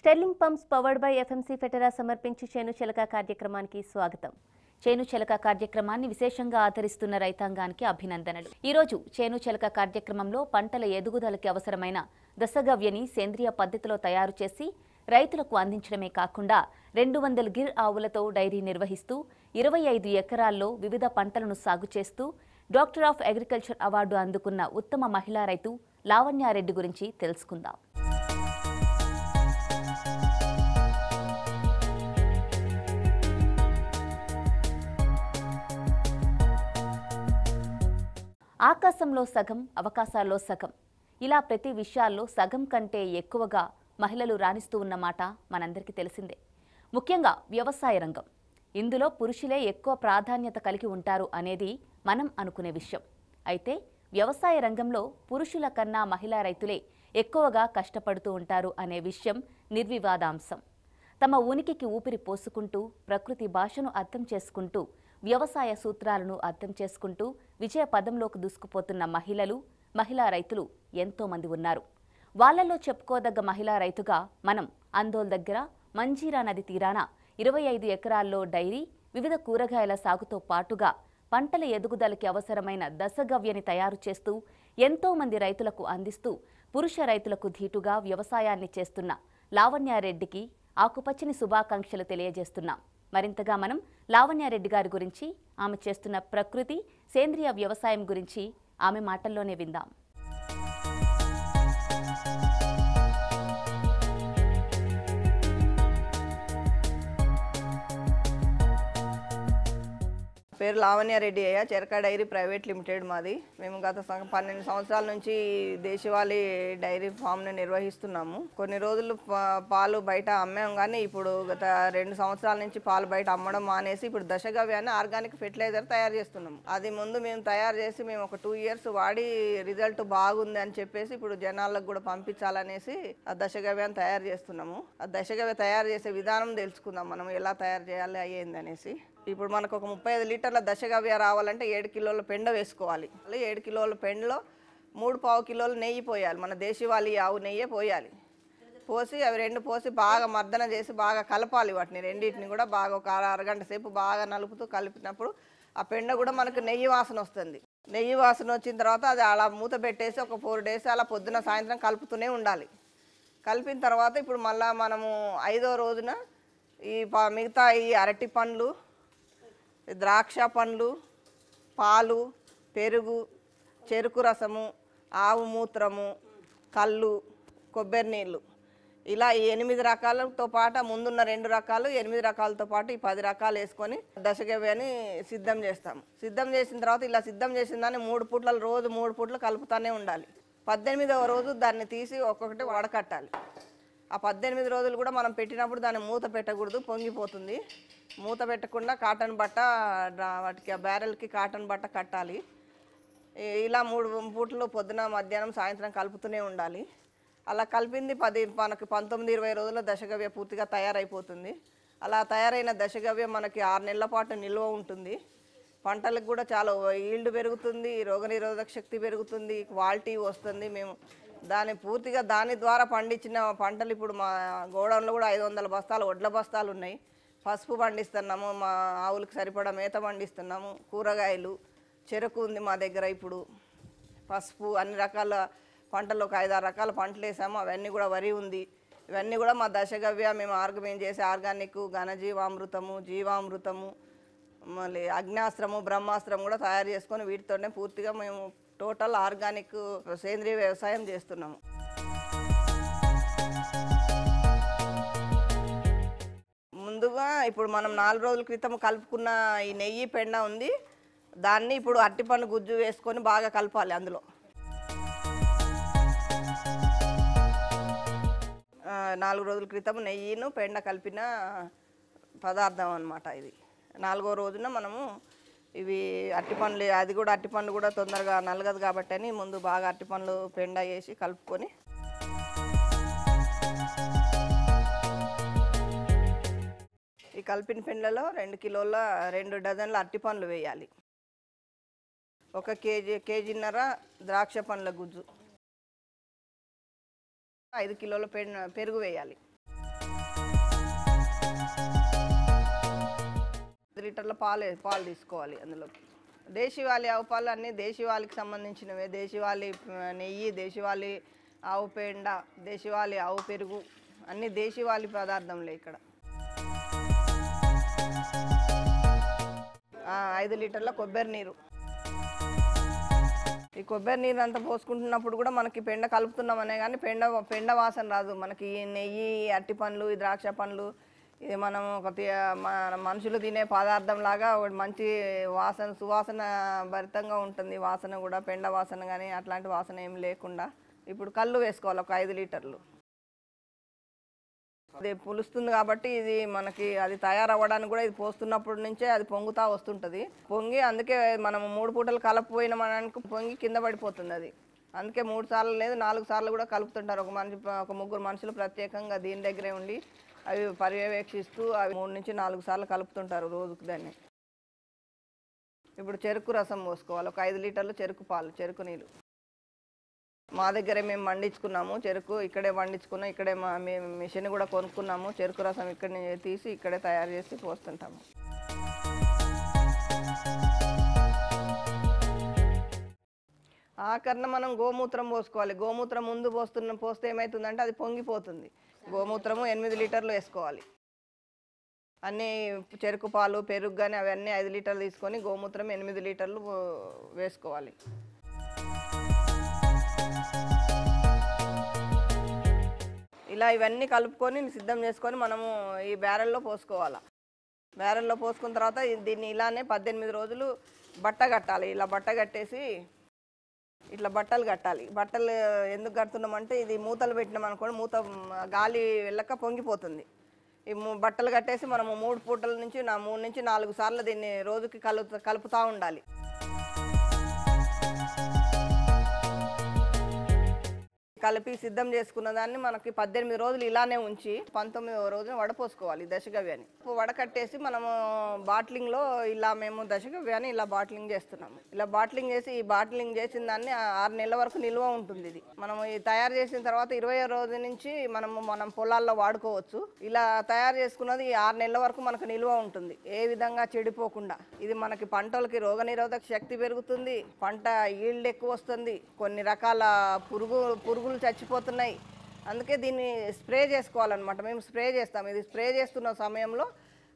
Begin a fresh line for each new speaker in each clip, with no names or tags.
sterling pumps powered by FMC ఫెటరా సమర్పించి చేను చెలక కార్యక్రమానికి స్వాగతం చేను చిలక కార్యక్రమాన్ని విశేషంగా ఆదరిస్తున్న రైతాంగానికి అభినందనలు ఈరోజు చేను చిలక కార్యక్రమంలో పంటల ఎదుగుదలకి అవసరమైన దశగవ్యని సేంద్రియ పద్ధతిలో తయారు చేసి రైతులకు అందించడమే కాకుండా రెండు వందల గిర్ ఆవులతో డైరీ నిర్వహిస్తూ ఇరవై ఐదు ఎకరాల్లో వివిధ పంటలను సాగు చేస్తూ డాక్టర్ ఆఫ్ అగ్రికల్చర్ అవార్డు అందుకున్న ఉత్తమ మహిళా రైతు లావణ్యారెడ్డి గురించి తెలుసుకుందాం ఆకాశంలో సగం అవకాశాల్లో సగం ఇలా ప్రతి విషయాల్లో సగం కంటే ఎక్కువగా మహిళలు రాణిస్తూ ఉన్నమాట మనందరికీ తెలిసిందే ముఖ్యంగా వ్యవసాయ రంగం ఇందులో పురుషులే ఎక్కువ ప్రాధాన్యత కలిగి ఉంటారు అనేది మనం అనుకునే విషయం అయితే వ్యవసాయ రంగంలో పురుషుల కన్నా మహిళా రైతులే ఎక్కువగా కష్టపడుతూ ఉంటారు అనే విషయం నిర్వివాదాంశం తమ ఉనికికి ఊపిరి పోసుకుంటూ ప్రకృతి భాషను అర్థం చేసుకుంటూ వ్యవసాయ సూత్రాలను అర్థం చేసుకుంటూ విజయ పదంలోకి దూసుకుపోతున్న మహిళలు మహిళా రైతులు ఎంతోమంది ఉన్నారు వాళ్లలో చెప్పుకోదగ్గ మహిళా రైతుగా మనం అందోల్ దగ్గర మంజీరా నది తీరాన ఇరవై ఐదు ఎకరాల్లో డైరీ వివిధ కూరగాయల సాగుతో పాటుగా పంటల ఎదుగుదలకి అవసరమైన దశగవ్యని తయారు చేస్తూ ఎంతోమంది రైతులకు అందిస్తూ పురుష రైతులకు ధీటుగా వ్యవసాయాన్ని చేస్తున్న లావణ్యారెడ్డికి ఆకుపచ్చని శుభాకాంక్షలు తెలియజేస్తున్నాం మరింతగా మనం లావణ్యారెడ్డి గారి గురించి ఆమె చేస్తున్న ప్రకృతి సేంద్రియ వ్యవసాయం గురించి ఆమె మాటల్లోనే విందాం
పేరు లావణ్యారెడ్డి అయ్యా చెరక డైరీ ప్రైవేట్ లిమిటెడ్ మాది మేము గత పన్నెండు సంవత్సరాల నుంచి దేశవాళీ డైరీ ఫామ్ను నిర్వహిస్తున్నాము కొన్ని రోజులు పాలు బయట అమ్మాము కానీ ఇప్పుడు గత రెండు సంవత్సరాల నుంచి పాలు బయట అమ్మడం మానేసి ఇప్పుడు దశగవ్యాన్ని ఆర్గానిక్ ఫెర్టిలైజర్ తయారు చేస్తున్నాము అది ముందు మేము తయారు చేసి మేము ఒక టూ ఇయర్స్ వాడి రిజల్ట్ బాగుంది అని చెప్పేసి ఇప్పుడు జనాలకు కూడా పంపించాలనేసి ఆ దశగవ్యాన్ని తయారు చేస్తున్నాము ఆ దశగవ్య తయారు చేసే విధానం తెలుసుకుందాం మనం ఎలా తయారు చేయాలి అయ్యేందనేసి ఇప్పుడు మనకు ఒక ముప్పై ఐదు లీటర్ల దశగవ్య రావాలంటే ఏడు కిలోల పెండ వేసుకోవాలి ఏడు కిలోల పెండలో మూడు పావు కిలోలు నెయ్యి పోయాలి మన దేశీవాళి ఆవు నెయ్యే పోయాలి పోసి అవి రెండు పోసి బాగా మర్దన చేసి బాగా కలపాలి వాటిని రెండింటిని కూడా బాగా ఒక అరగంట సేపు బాగా నలుపుతూ కలిపినప్పుడు ఆ పెండ కూడా మనకు నెయ్యి వాసన వస్తుంది నెయ్యి వాసన వచ్చిన తర్వాత అది అలా మూత పెట్టేసి ఒక ఫోర్ డేస్ అలా పొద్దున సాయంత్రం కలుపుతూనే ఉండాలి కలిపిన తర్వాత ఇప్పుడు మళ్ళీ మనము ఐదో రోజున ఈ మిగతా ఈ అరటి పండ్లు ద్రాక్ష పండ్లు పాలు పెరుగు చెరుకు రసము ఆవు మూత్రము కళ్ళు కొబ్బరి నీళ్ళు ఇలా ఎనిమిది రకాలతో పాటు ముందున్న రెండు రకాలు ఎనిమిది రకాలతో పాటు ఈ పది రకాలు వేసుకొని దశగవ్యాన్ని సిద్ధం చేస్తాము సిద్ధం చేసిన తర్వాత ఇలా సిద్ధం చేసిన దాన్ని మూడు పూట్ల రోజు మూడు పూట్లు కలుపుతూనే ఉండాలి పద్దెనిమిదవ రోజు దాన్ని తీసి ఒక్కొక్కటి వడకట్టాలి ఆ పద్దెనిమిది రోజులు కూడా మనం పెట్టినప్పుడు దాన్ని మూత పెట్టకూడదు పొంగిపోతుంది మూత పెట్టకుండా కాటన్ బట్ట వాటికి ఆ బ్యారెల్కి కాటన్ బట్ట కట్టాలి ఇలా మూడు పూటలు పొద్దున మధ్యాహ్నం సాయంత్రం కలుపుతూనే ఉండాలి అలా కలిపింది పది మనకి పంతొమ్మిది ఇరవై రోజుల దశగవ్య పూర్తిగా తయారైపోతుంది అలా తయారైన దశగవ్య మనకి ఆరు నెలల పాటు నిల్వ ఉంటుంది పంటలకు కూడా చాలా ఈల్డ్ పెరుగుతుంది రోగనిరోధక శక్తి పెరుగుతుంది క్వాలిటీ వస్తుంది మేము దాన్ని పూర్తిగా దాని ద్వారా పండించిన పంటలు ఇప్పుడు మా గోడౌన్లో కూడా ఐదు వందల బస్తాలు వడ్ల బస్తాలు ఉన్నాయి పసుపు పండిస్తున్నాము మా ఆవులకు సరిపడా మేత పండిస్తున్నాము కూరగాయలు చెరుకు ఉంది మా దగ్గర ఇప్పుడు పసుపు అన్ని రకాల పంటలు ఒక ఐదారు రకాల పంటలు వేసాము అవన్నీ కూడా వరి ఉంది ఇవన్నీ కూడా మా దశగవ్య మేము ఆర్గ మేము చేసే ఆర్గానిక్ ఘనజీవామృతము జీవామృతము మళ్ళీ అగ్నాస్త్రము బ్రహ్మాస్త్రం కూడా తయారు చేసుకొని వీటితోనే పూర్తిగా మేము టోటల్ ఆర్గానిక్ సేంద్రీయ వ్యవసాయం చేస్తున్నాము ముందుగా ఇప్పుడు మనం నాలుగు రోజుల క్రితం కలుపుకున్న ఈ నెయ్యి పెండ ఉంది దాన్ని ఇప్పుడు అరటిపండు గుజ్జు వేసుకొని బాగా కలపాలి అందులో నాలుగు రోజుల క్రితం నెయ్యిను పెండ కలిపిన పదార్థం అనమాట ఇది నాలుగో రోజున మనము ఇవి అట్టి పండ్లు అది కూడా అట్టి పండ్లు కూడా తొందరగా నలగదు కాబట్టి అని ముందు బాగా అట్టి పండ్లు పెండా చేసి కలుపుకొని ఈ కలిపిన పెండ్లలో రెండు కిలోల రెండు డజన్ల అట్టి పండ్లు వేయాలి ఒక కేజీ కేజీన్నర ద్రాక్ష పండ్ల గుజ్జు ఐదు కిలోల పెరుగు వేయాలి లీటర్ల పాలు పాలు తీసుకోవాలి అందులో దేశీవాళి ఆవు పాలు అన్నీ దేశీవాళికి సంబంధించినవే దేశీవాళి నెయ్యి దేశీవాళి ఆవు పేండ దేశీవాళి ఆవు పెరుగు అన్ని దేశీవాళి పదార్థంలే ఇక్కడ ఐదు లీటర్ల కొబ్బరి నీరు ఈ కొబ్బరి నీరు అంతా పోసుకుంటున్నప్పుడు కూడా మనకి పెండ కలుపుతున్నామనే కానీ పెండ పెండ వాసన రాదు మనకి నెయ్యి అట్టి పండ్లు ద్రాక్ష పండ్లు ఇది మనం మన మనుషులు తినే పదార్థం లాగా మంచి వాసన సువాసన భరితంగా ఉంటుంది వాసన కూడా పెండ వాసన కానీ అట్లాంటి వాసన ఏం లేకుండా ఇప్పుడు కళ్ళు వేసుకోవాలి ఒక ఐదు లీటర్లు అది పులుస్తుంది కాబట్టి ఇది మనకి అది తయారవ్వడానికి కూడా ఇది పోస్తున్నప్పటి నుంచే అది పొంగుతా వస్తుంటుంది పొంగి అందుకే మనం మూడు పూటలు కలపపోయిన మనకు పొంగి కింద పడిపోతుంది అది అందుకే మూడు సార్లు లేదు నాలుగు సార్లు కూడా కలుపుతుంటారు ఒక మనిషి ఒక ముగ్గురు మనుషులు ప్రత్యేకంగా దీని దగ్గరే ఉండి అవి పర్యవేక్షిస్తూ అవి మూడు నుంచి నాలుగు సార్లు కలుపుతుంటారు రోజుకు దాన్ని ఇప్పుడు చెరుకు రసం పోసుకోవాలి ఒక ఐదు లీటర్లు చెరుకు పాలు చెరుకు నీళ్ళు మా దగ్గరే మేము పండించుకున్నాము చెరుకు ఇక్కడే పండించుకున్నాం ఇక్కడే మా మేము మిషన్ కూడా కొనుక్కున్నాము చెరుకు రసం ఇక్కడ తీసి ఇక్కడే తయారు చేసి పోస్తుంటాము ఆఖరిన మనం గోమూత్రం పోసుకోవాలి గోమూత్రం ముందు పోస్తున్న పోస్తే ఏమవుతుందంటే అది పొంగిపోతుంది గోమూత్రము ఎనిమిది లీటర్లు వేసుకోవాలి అన్నీ చెరుకు పాలు పెరుగు కానీ అవన్నీ ఐదు లీటర్లు తీసుకొని గోమూత్రం ఎనిమిది లీటర్లు వేసుకోవాలి ఇలా ఇవన్నీ కలుపుకొని సిద్ధం చేసుకొని మనము ఈ బ్యారెల్లో పోసుకోవాలి బ్యారెల్లో పోసుకున్న తర్వాత దీన్ని ఇలానే పద్దెనిమిది రోజులు బట్ట కట్టాలి ఇలా బట్ట కట్టేసి ఇట్లా బట్టలు కట్టాలి బట్టలు ఎందుకు కడుతున్నామంటే ఇది మూతలు పెట్టినాం అనుకోండి మూత గాలి వెళ్ళక పొంగిపోతుంది ఈ బట్టలు కట్టేసి మనము మూడు పూటల నుంచి నా మూడు నుంచి నాలుగు సార్లు దీన్ని రోజుకి కలు కలుపుతూ ఉండాలి కలిపి సిద్ధం చేసుకున్న దాన్ని మనకి పద్దెనిమిది రోజులు ఇలానే ఉంచి పంతొమ్మిదవ రోజున వడపోసుకోవాలి దశగవ్యాన్ని వడకట్టేసి మనము బాటిలింగ్లో ఇలా మేము దశగవ్యాన్ని ఇలా బాట్లింగ్ చేస్తున్నాము ఇలా బాట్లింగ్ చేసి ఈ బాట్లింగ్ చేసిన దాన్ని ఆరు నెలల వరకు నిల్వ ఉంటుంది ఇది మనము ఈ తయారు చేసిన తర్వాత ఇరవై రోజు నుంచి మనము మనం పొలాల్లో వాడుకోవచ్చు ఇలా తయారు చేసుకున్నది ఈ ఆరు నెలల వరకు మనకు నిల్వ ఉంటుంది ఏ విధంగా చెడిపోకుండా ఇది మనకి పంటలకి రోగనిరోధక శక్తి పెరుగుతుంది పంట ఈల్డ్ ఎక్కువ వస్తుంది కొన్ని రకాల పురుగు పురుగు పురుగులు చచ్చిపోతున్నాయి అందుకే దీన్ని స్ప్రే చేసుకోవాలన్నమాట మేము స్ప్రే చేస్తాం ఇది స్ప్రే చేస్తున్న సమయంలో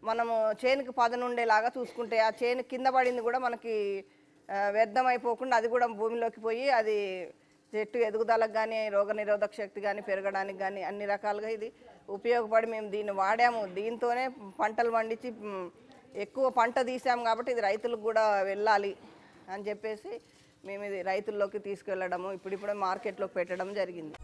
మనము చేనుకి పదనుండేలాగా చూసుకుంటే ఆ చేను కింద పడింది కూడా మనకి వ్యర్థం అయిపోకుండా అది కూడా భూమిలోకి పోయి అది చెట్టు ఎదుగుదలకు కానీ రోగ నిరోధక శక్తి కానీ పెరగడానికి కానీ అన్ని రకాలుగా ఇది ఉపయోగపడి మేము దీన్ని వాడాము దీంతోనే పంటలు పండించి ఎక్కువ పంట తీసాము కాబట్టి ఇది రైతులకు కూడా వెళ్ళాలి అని చెప్పేసి మేము ఇది రైతుల్లోకి తీసుకెళ్లడము ఇప్పుడే మార్కెట్లోకి పెట్టడం జరిగింది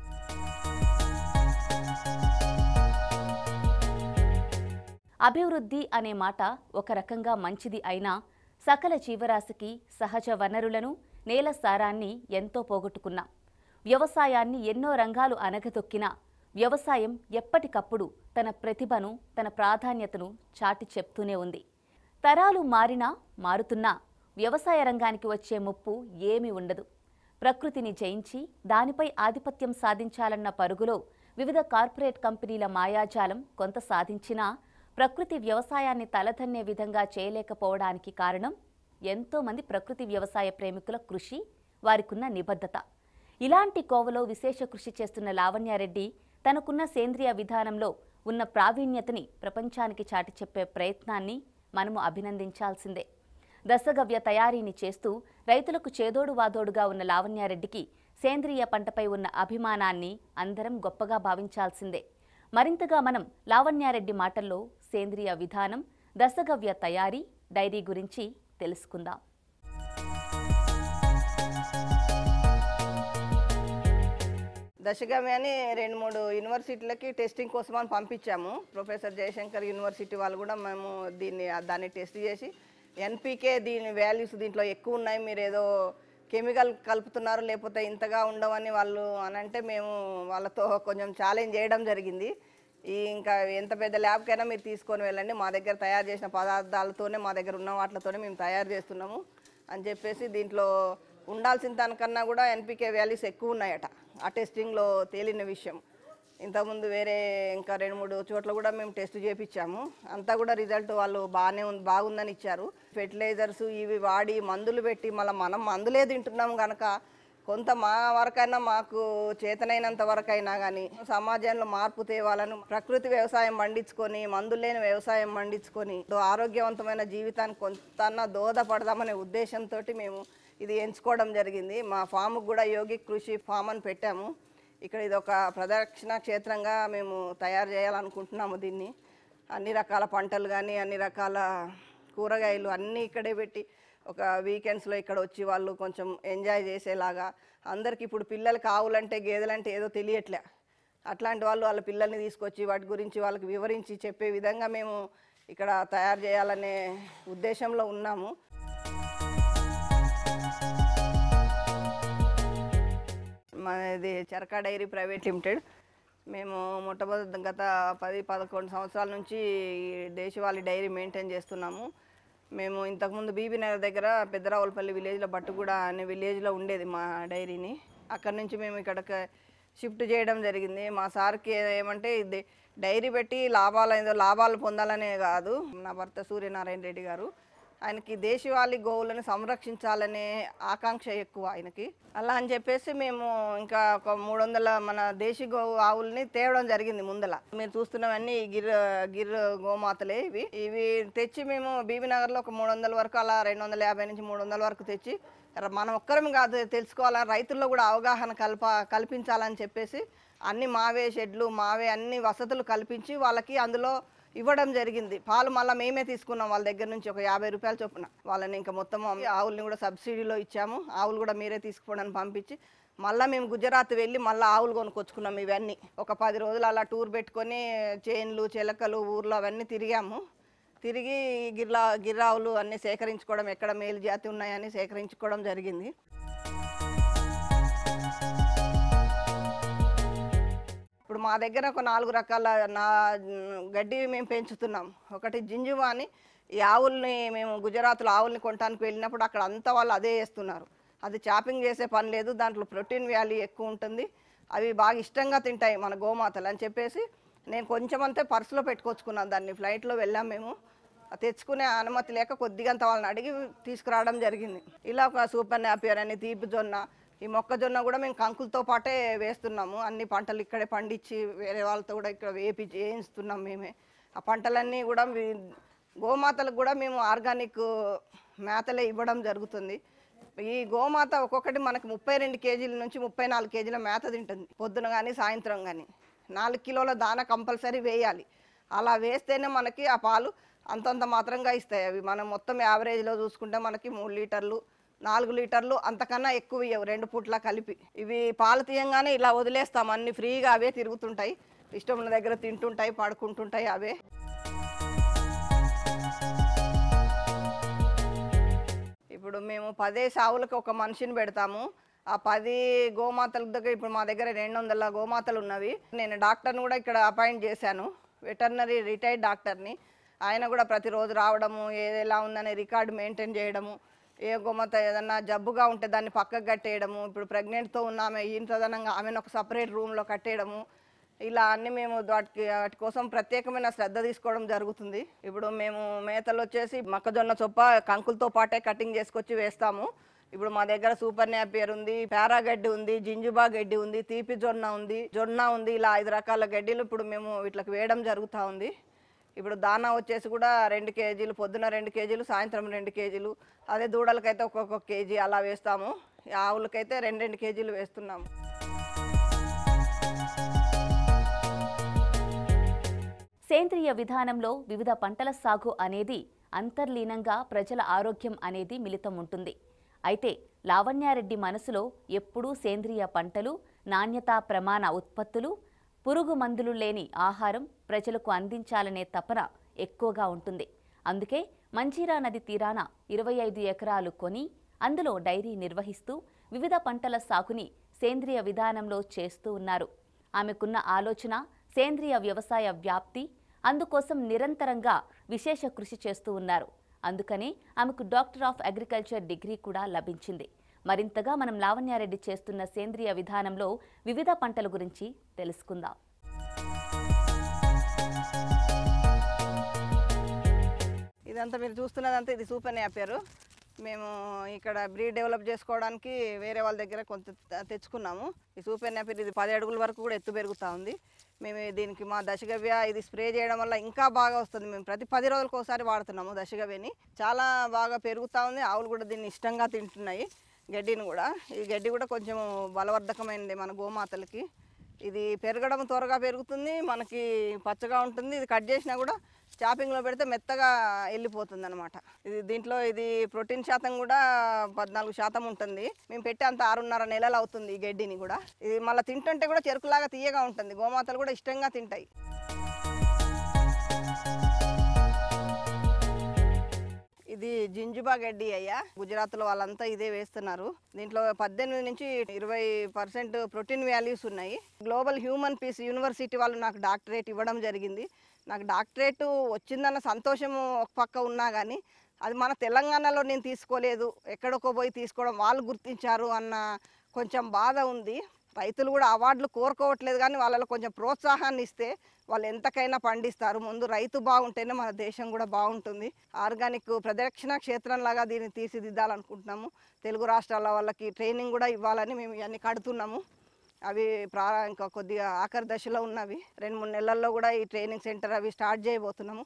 అభివృద్ధి అనే మాట ఒక రకంగా మంచిది అయినా సకల జీవరాశికి సహజ వనరులను నేల సారాన్ని ఎంతో పోగొట్టుకున్నాం వ్యవసాయాన్ని ఎన్నో రంగాలు అనగతొక్కినా వ్యవసాయం ఎప్పటికప్పుడు తన ప్రతిభను తన ప్రాధాన్యతను చాటి చెప్తూనే ఉంది తరాలు మారినా మారుతున్నా వ్యవసాయ రంగానికి వచ్చే ముప్పు ఏమీ ఉండదు ప్రకృతిని జయించి దానిపై ఆధిపత్యం సాధించాలన్న పరుగులో వివిధ కార్పొరేట్ కంపెనీల మాయాజాలం కొంత సాధించినా ప్రకృతి వ్యవసాయాన్ని తలదన్నే విధంగా చేయలేకపోవడానికి కారణం ఎంతోమంది ప్రకృతి వ్యవసాయ ప్రేమికుల కృషి వారికున్న నిబద్ధత ఇలాంటి కోవలో విశేష కృషి చేస్తున్న లావణ్యారెడ్డి తనకున్న సేంద్రియ విధానంలో ఉన్న ప్రావీణ్యతని ప్రపంచానికి చాటి చెప్పే ప్రయత్నాన్ని మనము అభినందించాల్సిందే దశగవ్య తయారీని చేస్తూ రైతులకు చేదోడు వాదోడుగా ఉన్న లావణ్యారెడ్డికి సేంద్రియ పంటపై ఉన్న అభిమానాన్ని అందరం గొప్పగా భావించాల్సిందే మరింతగా మనం లావణ్యారెడ్డి మాటల్లో సేంద్రియ విధానం దశగవ్య తయారీ డైరీ గురించి తెలుసుకుందాం
దశగమ్యాన్ని రెండు మూడు యూనివర్సిటీలకి టెస్టింగ్ కోసం అని పంపించాము ప్రొఫెసర్ జయశంకర్ యూనివర్సిటీ వాళ్ళు కూడా మేము దీన్ని దాన్ని టెస్ట్ చేసి ఎన్పికే దీని వాల్యూస్ దీంట్లో ఎక్కువ ఉన్నాయి మీరు ఏదో కెమికల్ కలుపుతున్నారు లేకపోతే ఇంతగా ఉండవని వాళ్ళు అని అంటే మేము వాళ్ళతో కొంచెం ఛాలెంజ్ చేయడం జరిగింది ఈ ఇంకా ఎంత పెద్ద ల్యాబ్కైనా మీరు తీసుకొని వెళ్ళండి మా దగ్గర తయారు చేసిన పదార్థాలతోనే మా దగ్గర ఉన్న వాటితోనే మేము తయారు చేస్తున్నాము అని చెప్పేసి దీంట్లో ఉండాల్సిన దానికన్నా కూడా ఎన్పికే వాల్యూస్ ఎక్కువ ఉన్నాయట ఆ టెస్టింగ్లో తేలిన విషయం ఇంతకుముందు వేరే ఇంకా రెండు మూడు చోట్ల కూడా మేము టెస్ట్ చేయించాము అంతా కూడా రిజల్ట్ వాళ్ళు బాగానే ఉంది బాగుందని ఇచ్చారు ఫెర్టిలైజర్స్ ఇవి వాడి మందులు పెట్టి మళ్ళీ మనం మందులే తింటున్నాం కనుక కొంత మా వరకైనా మాకు చేతనైనంత వరకైనా కానీ సమాజంలో మార్పు తేవాలను ప్రకృతి వ్యవసాయం పండించుకొని మందులు లేని వ్యవసాయం పండించుకొని ఆరోగ్యవంతమైన జీవితాన్ని కొంత దోహదపడదామనే ఉద్దేశంతో మేము ఇది ఎంచుకోవడం జరిగింది మా ఫామ్కి కూడా యోగి కృషి ఫామ్ అని పెట్టాము ఇక్కడ ఇది ఒక ప్రదక్షిణ క్షేత్రంగా మేము తయారు చేయాలనుకుంటున్నాము దీన్ని అన్ని రకాల పంటలు కానీ అన్ని రకాల కూరగాయలు అన్నీ ఇక్కడే పెట్టి ఒక వీకెండ్స్లో ఇక్కడ వచ్చి వాళ్ళు కొంచెం ఎంజాయ్ చేసేలాగా అందరికి ఇప్పుడు పిల్లలు ఆవులంటే గేదెలంటే ఏదో తెలియట్లే అట్లాంటి వాళ్ళు వాళ్ళ పిల్లల్ని తీసుకొచ్చి వాటి గురించి వాళ్ళకి వివరించి చెప్పే విధంగా మేము ఇక్కడ తయారు చేయాలనే ఉద్దేశంలో ఉన్నాము మాది చరకా డైరీ ప్రైవేట్ లిమిటెడ్ మేము మొట్టమొదటి గత పది పదకొండు సంవత్సరాల నుంచి దేశవాళీ డైరీ మెయింటైన్ చేస్తున్నాము మేము ఇంతకుముందు బీబీ నగర్ దగ్గర పెద్దరావులపల్లి విలేజ్లో బట్టుగూడ అనే విలేజ్లో ఉండేది మా డైరీని అక్కడ నుంచి మేము ఇక్కడికి షిఫ్ట్ చేయడం జరిగింది మా సార్కి ఏమంటే డైరీ పెట్టి లాభాలు ఏదో లాభాలు పొందాలనే కాదు నా భర్త సూర్యనారాయణ రెడ్డి గారు ఆయనకి దేశవాళీ గోవులను సంరక్షించాలనే ఆకాంక్ష ఎక్కువ ఆయనకి అలా అని చెప్పేసి మేము ఇంకా ఒక మూడు వందల మన దేశీ గోవు ఆవుల్ని తేవడం జరిగింది ముందల మీరు చూస్తున్నవన్నీ గిర్ గిర్ గోమాతలే ఇవి ఇవి తెచ్చి మేము బీబీనగర్లో ఒక మూడు వందల వరకు అలా రెండు వందల యాభై నుంచి మూడు వందల వరకు తెచ్చి మనం ఒక్కరం కాదు తెలుసుకోవాలని రైతుల్లో కూడా అవగాహన కల్ప కల్పించాలని చెప్పేసి అన్ని మావే షెడ్లు మావే అన్ని వసతులు కల్పించి వాళ్ళకి అందులో ఇవ్వడం జరిగింది పాలు మళ్ళీ మేమే తీసుకున్నాం వాళ్ళ దగ్గర నుంచి ఒక యాభై రూపాయలు చొప్పున వాళ్ళని ఇంకా మొత్తం ఆవుల్ని కూడా సబ్సిడీలో ఇచ్చాము ఆవులు కూడా మీరే తీసుకుపోవడానికి పంపించి మళ్ళీ మేము గుజరాత్ వెళ్ళి మళ్ళీ ఆవులు కొనుకొచ్చుకున్నాం ఇవన్నీ ఒక పది రోజులు అలా టూర్ పెట్టుకొని చేన్లు చిలకలు ఊర్లు అవన్నీ తిరిగాము తిరిగి గిర్లా గిర్రావులు అన్నీ సేకరించుకోవడం ఎక్కడ మేలు జాతి ఉన్నాయని సేకరించుకోవడం జరిగింది ఇప్పుడు మా దగ్గర ఒక నాలుగు రకాల నా గడ్డి మేము పెంచుతున్నాం ఒకటి జింజువా అని ఈ ఆవుల్ని మేము గుజరాత్లో ఆవుల్ని కొనడానికి వెళ్ళినప్పుడు అక్కడ అంతా వాళ్ళు అదే వేస్తున్నారు అది చాపింగ్ చేసే పని లేదు దాంట్లో ప్రోటీన్ వ్యాల్యూ ఎక్కువ ఉంటుంది అవి బాగా ఇష్టంగా తింటాయి మన గోమాతలు అని చెప్పేసి నేను కొంచెం అంతే పర్సులో పెట్టుకొచ్చుకున్నాను దాన్ని ఫ్లైట్లో వెళ్ళాం మేము తెచ్చుకునే అనుమతి లేక కొద్దిగంత వాళ్ళని అడిగి తీసుకురావడం జరిగింది ఇలా ఒక సూపర్ నాపియర్ అని తీపి జొన్న ఈ మొక్కజొన్న కూడా మేము కంకులతో పాటే వేస్తున్నాము అన్ని పంటలు ఇక్కడే పండించి వేరే వాళ్ళతో కూడా ఇక్కడ వేపి చేయిస్తున్నాం మేమే ఆ పంటలన్నీ కూడా గోమాతలకు కూడా మేము ఆర్గానిక్ మేతలే ఇవ్వడం జరుగుతుంది ఈ గోమాత ఒక్కొక్కటి మనకు ముప్పై రెండు కేజీల నుంచి ముప్పై నాలుగు కేజీల మేత తింటుంది పొద్దున కానీ సాయంత్రం కానీ నాలుగు కిలోల దాన కంపల్సరీ వేయాలి అలా వేస్తేనే మనకి ఆ పాలు అంతంత మాత్రంగా ఇస్తాయి అవి మనం మొత్తం యావరేజ్లో చూసుకుంటే మనకి మూడు లీటర్లు నాలుగు లీటర్లు అంతకన్నా ఎక్కువ ఇవ్వవు రెండు పూట్ల కలిపి ఇవి పాలు తీయంగానే ఇలా వదిలేస్తాం అన్ని ఫ్రీగా అవే తిరుగుతుంటాయి ఇష్టం దగ్గర తింటుంటాయి పడుకుంటుంటాయి అవే ఇప్పుడు మేము పదే సావులకు ఒక మనిషిని పెడతాము ఆ పది గోమాతల దగ్గర ఇప్పుడు మా దగ్గర రెండు వందల గోమాతలు ఉన్నవి నేను డాక్టర్ని కూడా ఇక్కడ అపాయింట్ చేశాను వెటర్నరీ రిటైర్డ్ డాక్టర్ని ఆయన కూడా ప్రతిరోజు రావడము ఏది ఎలా ఉందనే రికార్డు మెయింటైన్ చేయడము ఏ గోమత ఏదన్నా జబ్బుగా ఉంటే దాన్ని పక్కకు కట్టేయడము ఇప్పుడు ప్రెగ్నెంట్తో ఉన్న ఆమె ఈంతదనంగా ఆమెను ఒక సపరేట్ రూమ్లో కట్టేయడము ఇలా అన్ని మేము వాటికి వాటి కోసం ప్రత్యేకమైన శ్రద్ధ తీసుకోవడం జరుగుతుంది ఇప్పుడు మేము మేతలు వచ్చేసి మొక్కజొన్న చొప్ప కంకులతో పాటే కటింగ్ చేసుకొచ్చి వేస్తాము ఇప్పుడు మా దగ్గర సూపర్ నాపియర్ ఉంది పారాగడ్డి ఉంది జింజుబా గడ్డి ఉంది తీపి జొన్న ఉంది జొన్న ఉంది ఇలా ఐదు రకాల గడ్డిలు ఇప్పుడు మేము వీటికి వేయడం జరుగుతూ ఉంది ఇప్పుడు దానా వచ్చేసి కూడా రెండు కేజీలు పొద్దున రెండు కేజీలు సాయంత్రం రెండు కేజీలు అదే దూడలకైతే ఒక్కొక్క కేజీ అలా వేస్తాము ఆవులకైతే రెండు రెండు కేజీలు వేస్తున్నాము
సేంద్రియ విధానంలో వివిధ పంటల సాగు అనేది అంతర్లీనంగా ప్రజల ఆరోగ్యం అనేది మిళితం ఉంటుంది అయితే లావణ్యారెడ్డి మనసులో ఎప్పుడూ సేంద్రియ పంటలు నాణ్యతా ప్రమాణ ఉత్పత్తులు పురుగు మందులు లేని ఆహారం ప్రజలకు అందించాలనే తపన ఎక్కువగా ఉంటుంది అందుకే మంజీరా నది తీరాన ఇరవై ఐదు ఎకరాలు కొని అందులో డైరీ నిర్వహిస్తూ వివిధ పంటల సాగుని సేంద్రియ విధానంలో చేస్తూ ఉన్నారు ఆమెకున్న ఆలోచన సేంద్రియ వ్యవసాయ వ్యాప్తి అందుకోసం నిరంతరంగా విశేష కృషి చేస్తూ ఉన్నారు అందుకనే ఆమెకు డాక్టర్ ఆఫ్ అగ్రికల్చర్ డిగ్రీ కూడా లభించింది మరింతగా మనం లావణ్యారెడ్డి చేస్తున్న సేంద్రియ విధానంలో వివిధ పంటల గురించి తెలుసుకుందాం ఇదంతా మీరు చూస్తున్నదంతా ఇది సూపర్ నేపారు
మేము ఇక్కడ బ్రీడ్ డెవలప్ చేసుకోవడానికి వేరే వాళ్ళ దగ్గర కొంత తెచ్చుకున్నాము ఈ సూపర్ నేపర్ ఇది పది అడుగుల వరకు కూడా ఎత్తు పెరుగుతూ ఉంది మేము దీనికి మా దశగవ్య ఇది స్ప్రే చేయడం వల్ల ఇంకా బాగా వస్తుంది మేము ప్రతి పది రోజులకు ఒకసారి వాడుతున్నాము దశగవ్యని చాలా బాగా పెరుగుతూ ఉంది ఆవులు కూడా దీన్ని ఇష్టంగా తింటున్నాయి గడ్డిని కూడా ఈ గడ్డి కూడా కొంచెం బలవర్ధకమైనది మన గోమాతలకి ఇది పెరగడం త్వరగా పెరుగుతుంది మనకి పచ్చగా ఉంటుంది ఇది కట్ చేసినా కూడా చాపింగ్లో పెడితే మెత్తగా వెళ్ళిపోతుంది అనమాట ఇది దీంట్లో ఇది ప్రోటీన్ శాతం కూడా పద్నాలుగు శాతం ఉంటుంది మేము పెట్టే అంత ఆరున్నర నెలలు అవుతుంది ఈ గడ్డిని కూడా ఇది మళ్ళీ తింటుంటే కూడా చెరుకులాగా తీయగా ఉంటుంది గోమాతలు కూడా ఇష్టంగా తింటాయి ఇది జింజుబా గడ్డి అయ్యా గుజరాత్లో వాళ్ళంతా ఇదే వేస్తున్నారు దీంట్లో పద్దెనిమిది నుంచి ఇరవై పర్సెంట్ ప్రోటీన్ వాల్యూస్ ఉన్నాయి గ్లోబల్ హ్యూమన్ పీస్ యూనివర్సిటీ వాళ్ళు నాకు డాక్టరేట్ ఇవ్వడం జరిగింది నాకు డాక్టరేట్ వచ్చిందన్న సంతోషం ఒక పక్క ఉన్నా కానీ అది మన తెలంగాణలో నేను తీసుకోలేదు ఎక్కడికో పోయి తీసుకోవడం వాళ్ళు గుర్తించారు అన్న కొంచెం బాధ ఉంది రైతులు కూడా అవార్డులు కోరుకోవట్లేదు కానీ వాళ్ళలో కొంచెం ప్రోత్సాహాన్ని ఇస్తే వాళ్ళు ఎంతకైనా పండిస్తారు ముందు రైతు బాగుంటేనే మన దేశం కూడా బాగుంటుంది ఆర్గానిక్ ప్రదక్షిణ క్షేత్రంలాగా దీన్ని తీర్చిదిద్దాలనుకుంటున్నాము తెలుగు రాష్ట్రాల వాళ్ళకి ట్రైనింగ్ కూడా ఇవ్వాలని మేము ఇవన్నీ కడుతున్నాము అవి ప్రా ఇంకా కొద్దిగా ఆఖరి దశలో ఉన్నవి రెండు మూడు నెలల్లో కూడా ఈ ట్రైనింగ్ సెంటర్ అవి స్టార్ట్ చేయబోతున్నాము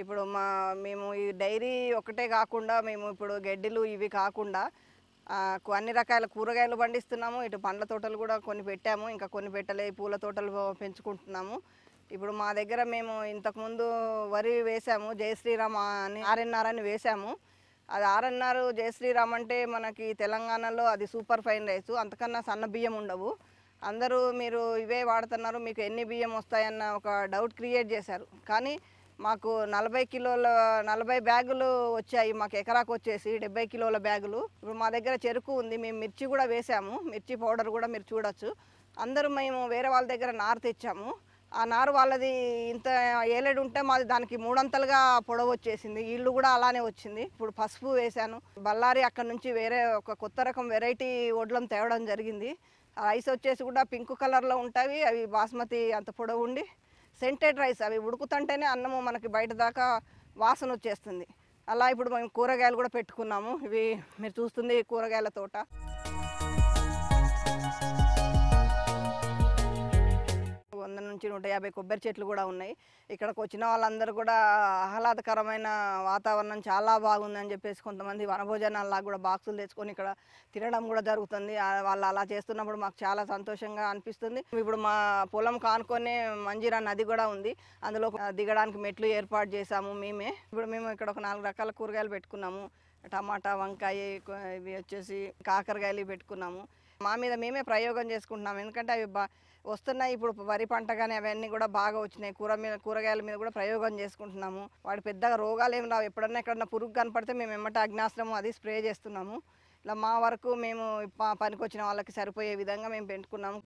ఇప్పుడు మా మేము ఈ డైరీ ఒకటే కాకుండా మేము ఇప్పుడు గడ్డిలు ఇవి కాకుండా అన్ని రకాల కూరగాయలు పండిస్తున్నాము ఇటు పండ్ల తోటలు కూడా కొన్ని పెట్టాము ఇంకా కొన్ని పెట్టలే పూల తోటలు పెంచుకుంటున్నాము ఇప్పుడు మా దగ్గర మేము ఇంతకుముందు వరి వేసాము జయశ్రీరామ్ అని ఆర్ఎన్ఆర్ అని వేసాము అది ఆర్ఎన్ఆర్ జయశ్రీరామ్ అంటే మనకి తెలంగాణలో అది సూపర్ ఫైన్ రైస్ అంతకన్నా సన్న బియ్యం ఉండవు అందరూ మీరు ఇవే వాడుతున్నారు మీకు ఎన్ని బియ్యం వస్తాయన్న ఒక డౌట్ క్రియేట్ చేశారు కానీ మాకు నలభై కిలోల నలభై బ్యాగులు వచ్చాయి మాకు ఎకరాకు వచ్చేసి డెబ్బై కిలోల బ్యాగులు ఇప్పుడు మా దగ్గర చెరుకు ఉంది మేము మిర్చి కూడా వేసాము మిర్చి పౌడర్ కూడా మీరు చూడొచ్చు అందరూ మేము వేరే వాళ్ళ దగ్గర నారు తెచ్చాము ఆ నారు వాళ్ళది ఇంత ఏలేడు ఉంటే మాది దానికి మూడంతలుగా పొడవు వచ్చేసింది ఇల్లు కూడా అలానే వచ్చింది ఇప్పుడు పసుపు వేశాను బళ్ళారి అక్కడ నుంచి వేరే ఒక కొత్త రకం వెరైటీ ఒడ్లం తేవడం జరిగింది రైస్ వచ్చేసి కూడా పింక్ కలర్లో ఉంటాయి అవి బాస్మతి అంత పొడవు ఉండి సెంటెడ్ రైస్ అవి ఉడుకుతుంటేనే అన్నము మనకి బయట దాకా వాసన వచ్చేస్తుంది అలా ఇప్పుడు మేము కూరగాయలు కూడా పెట్టుకున్నాము ఇవి మీరు చూస్తుంది కూరగాయల తోట వంద నుంచి నూట యాభై కొబ్బరి చెట్లు కూడా ఉన్నాయి ఇక్కడికి వచ్చిన వాళ్ళందరూ కూడా ఆహ్లాదకరమైన వాతావరణం చాలా బాగుందని చెప్పేసి కొంతమంది వనభోజనాల్లా కూడా బాక్సులు తెచ్చుకొని ఇక్కడ తినడం కూడా జరుగుతుంది వాళ్ళు అలా చేస్తున్నప్పుడు మాకు చాలా సంతోషంగా అనిపిస్తుంది ఇప్పుడు మా పొలం కానుకొనే మంజీరా నది కూడా ఉంది అందులో దిగడానికి మెట్లు ఏర్పాటు చేశాము మేమే ఇప్పుడు మేము ఇక్కడ ఒక నాలుగు రకాల కూరగాయలు పెట్టుకున్నాము టమాటా వంకాయ ఇవి వచ్చేసి కాకరకాయలు పెట్టుకున్నాము మా మీద మేమే ప్రయోగం చేసుకుంటున్నాం ఎందుకంటే అవి వస్తున్నాయి ఇప్పుడు వరి పంట కానీ అవన్నీ కూడా బాగా వచ్చినాయి కూర మీద కూరగాయల మీద కూడా ప్రయోగం చేసుకుంటున్నాము వాడు పెద్దగా రోగాలు ఏమి రావు ఎప్పుడన్నా ఎక్కడన్నా పురుగు కనపడితే మేము ఎమ్మట అగ్నాశ్రమం అది స్ప్రే చేస్తున్నాము ఇలా మా వరకు మేము పనికొచ్చిన వాళ్ళకి సరిపోయే విధంగా మేము పెంచుకున్నాము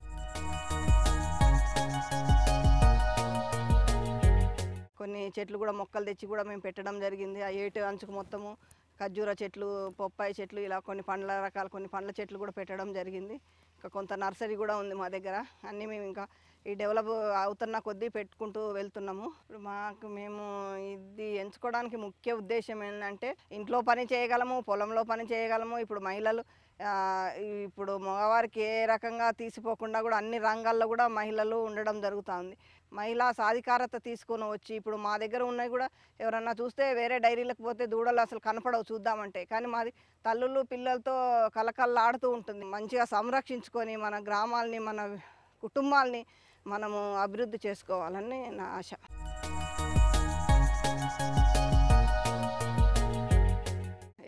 కొన్ని చెట్లు కూడా మొక్కలు తెచ్చి కూడా మేము పెట్టడం జరిగింది ఆ ఏటు అంచుకు మొత్తము ఖర్జూర చెట్లు పొప్పాయి చెట్లు ఇలా కొన్ని పండ్ల రకాల కొన్ని పండ్ల చెట్లు కూడా పెట్టడం జరిగింది ఇంకా కొంత నర్సరీ కూడా ఉంది మా దగ్గర అన్నీ మేము ఇంకా ఈ డెవలప్ అవుతున్న కొద్దీ పెట్టుకుంటూ వెళ్తున్నాము ఇప్పుడు మాకు మేము ఇది ఎంచుకోవడానికి ముఖ్య ఉద్దేశం ఏంటంటే ఇంట్లో పని చేయగలము పొలంలో పని చేయగలము ఇప్పుడు మహిళలు ఇప్పుడు మగవారికి ఏ రకంగా తీసిపోకుండా కూడా అన్ని రంగాల్లో కూడా మహిళలు ఉండడం జరుగుతుంది మహిళా సాధికారత తీసుకొని వచ్చి ఇప్పుడు మా దగ్గర ఉన్నాయి కూడా ఎవరన్నా చూస్తే వేరే డైరీలకు పోతే దూడలు అసలు కనపడవు చూద్దామంటే కానీ మాది తల్లులు పిల్లలతో కలకల్లాడుతూ ఉంటుంది మంచిగా సంరక్షించుకొని మన గ్రామాల్ని మన కుటుంబాల్ని మనము అభివృద్ధి చేసుకోవాలని నా ఆశ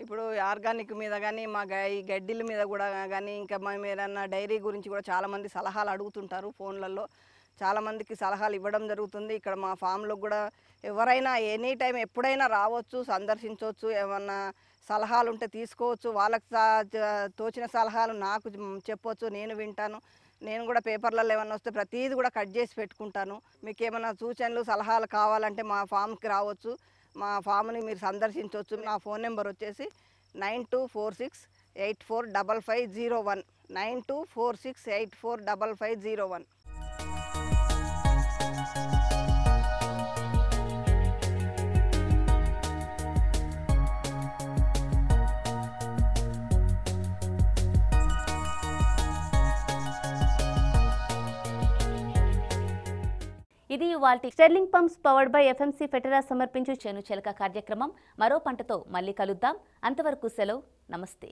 ఇప్పుడు ఆర్గానిక్ మీద కానీ మా ఈ గడ్డిల మీద కూడా కానీ ఇంకా మేము ఏదన్నా డైరీ గురించి కూడా చాలామంది సలహాలు అడుగుతుంటారు ఫోన్లలో చాలామందికి సలహాలు ఇవ్వడం జరుగుతుంది ఇక్కడ మా ఫామ్లో కూడా ఎవరైనా ఎనీ టైం ఎప్పుడైనా రావచ్చు సందర్శించవచ్చు ఏమన్నా సలహాలు ఉంటే తీసుకోవచ్చు వాళ్ళకి తోచిన సలహాలు నాకు చెప్పవచ్చు నేను వింటాను నేను కూడా పేపర్లలో ఏమన్నా వస్తే ప్రతీది కూడా కట్ చేసి పెట్టుకుంటాను మీకు ఏమైనా సూచనలు సలహాలు కావాలంటే మా ఫామ్కి రావచ్చు మా ఫామ్ని మీరు సందర్శించవచ్చు నా ఫోన్ నెంబర్ వచ్చేసి nine two four six eight four double five zero one nine two four six eight four double five zero one
ఇది వాల్టి Sterling pumps powered by FMC ఫెటరా సమర్పించు చేను చెలక కార్యక్రమం మరో పంటతో మళ్ళీ కలుద్దాం అంతవరకు సెలవు నమస్తే